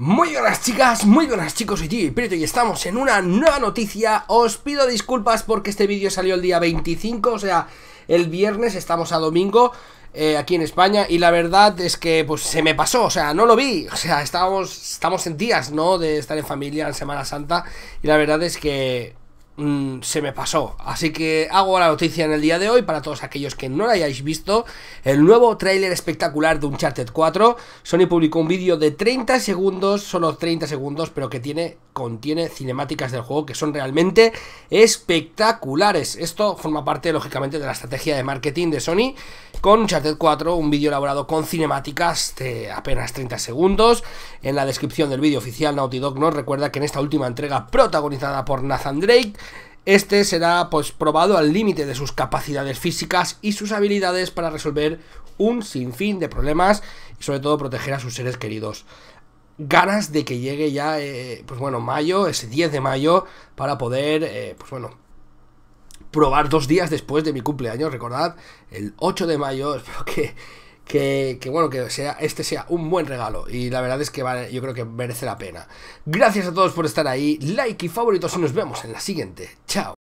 Muy buenas chicas, muy buenas chicos, soy Tío y estamos en una nueva noticia Os pido disculpas porque este vídeo salió el día 25, o sea, el viernes, estamos a domingo eh, aquí en España Y la verdad es que pues se me pasó, o sea, no lo vi, o sea, estábamos, estamos en días, ¿no? De estar en familia en Semana Santa Y la verdad es que Mm, se me pasó. Así que hago la noticia en el día de hoy para todos aquellos que no la hayáis visto. El nuevo tráiler espectacular de Uncharted 4. Sony publicó un vídeo de 30 segundos, solo 30 segundos, pero que tiene, contiene cinemáticas del juego que son realmente espectaculares. Esto forma parte, lógicamente, de la estrategia de marketing de Sony con Uncharted 4, un vídeo elaborado con cinemáticas de apenas 30 segundos. En la descripción del vídeo oficial, Naughty Dog nos recuerda que en esta última entrega protagonizada por Nathan Drake, este será pues probado al límite de sus capacidades físicas y sus habilidades para resolver un sinfín de problemas y sobre todo proteger a sus seres queridos. Ganas de que llegue ya, eh, pues bueno, mayo, ese 10 de mayo, para poder, eh, pues bueno, probar dos días después de mi cumpleaños, recordad, el 8 de mayo, espero que que, bueno, que sea, este sea un buen regalo. Y la verdad es que vale, yo creo que merece la pena. Gracias a todos por estar ahí. Like y favoritos y nos vemos en la siguiente. Chao.